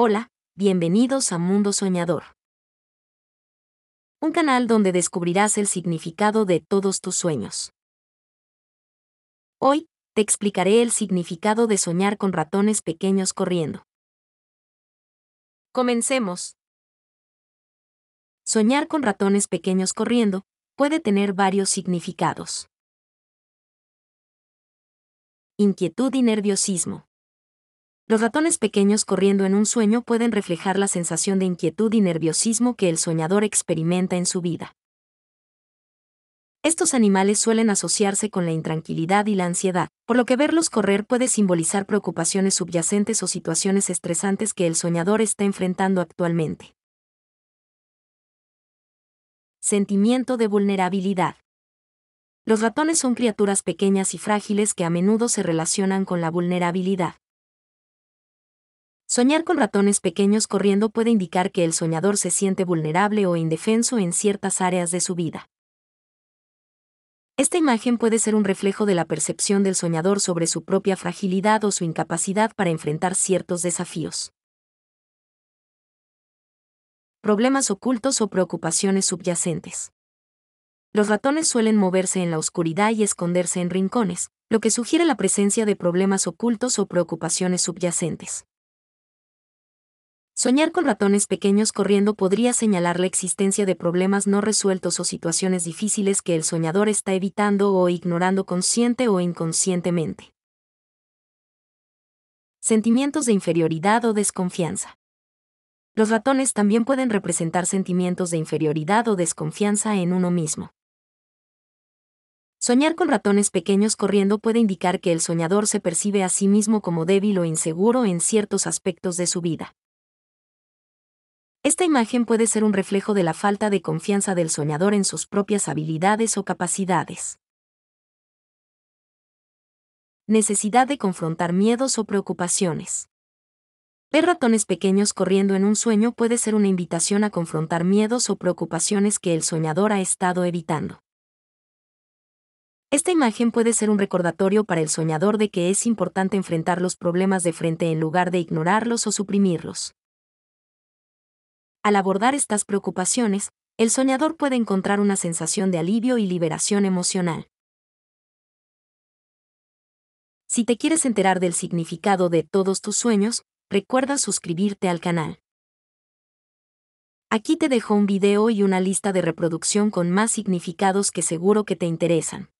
Hola, bienvenidos a Mundo Soñador. Un canal donde descubrirás el significado de todos tus sueños. Hoy, te explicaré el significado de soñar con ratones pequeños corriendo. Comencemos. Soñar con ratones pequeños corriendo puede tener varios significados. Inquietud y nerviosismo. Los ratones pequeños corriendo en un sueño pueden reflejar la sensación de inquietud y nerviosismo que el soñador experimenta en su vida. Estos animales suelen asociarse con la intranquilidad y la ansiedad, por lo que verlos correr puede simbolizar preocupaciones subyacentes o situaciones estresantes que el soñador está enfrentando actualmente. Sentimiento de vulnerabilidad. Los ratones son criaturas pequeñas y frágiles que a menudo se relacionan con la vulnerabilidad. Soñar con ratones pequeños corriendo puede indicar que el soñador se siente vulnerable o indefenso en ciertas áreas de su vida. Esta imagen puede ser un reflejo de la percepción del soñador sobre su propia fragilidad o su incapacidad para enfrentar ciertos desafíos. Problemas ocultos o preocupaciones subyacentes. Los ratones suelen moverse en la oscuridad y esconderse en rincones, lo que sugiere la presencia de problemas ocultos o preocupaciones subyacentes. Soñar con ratones pequeños corriendo podría señalar la existencia de problemas no resueltos o situaciones difíciles que el soñador está evitando o ignorando consciente o inconscientemente. Sentimientos de inferioridad o desconfianza. Los ratones también pueden representar sentimientos de inferioridad o desconfianza en uno mismo. Soñar con ratones pequeños corriendo puede indicar que el soñador se percibe a sí mismo como débil o inseguro en ciertos aspectos de su vida. Esta imagen puede ser un reflejo de la falta de confianza del soñador en sus propias habilidades o capacidades. Necesidad de confrontar miedos o preocupaciones. Ver ratones pequeños corriendo en un sueño puede ser una invitación a confrontar miedos o preocupaciones que el soñador ha estado evitando. Esta imagen puede ser un recordatorio para el soñador de que es importante enfrentar los problemas de frente en lugar de ignorarlos o suprimirlos. Al abordar estas preocupaciones, el soñador puede encontrar una sensación de alivio y liberación emocional. Si te quieres enterar del significado de todos tus sueños, recuerda suscribirte al canal. Aquí te dejo un video y una lista de reproducción con más significados que seguro que te interesan.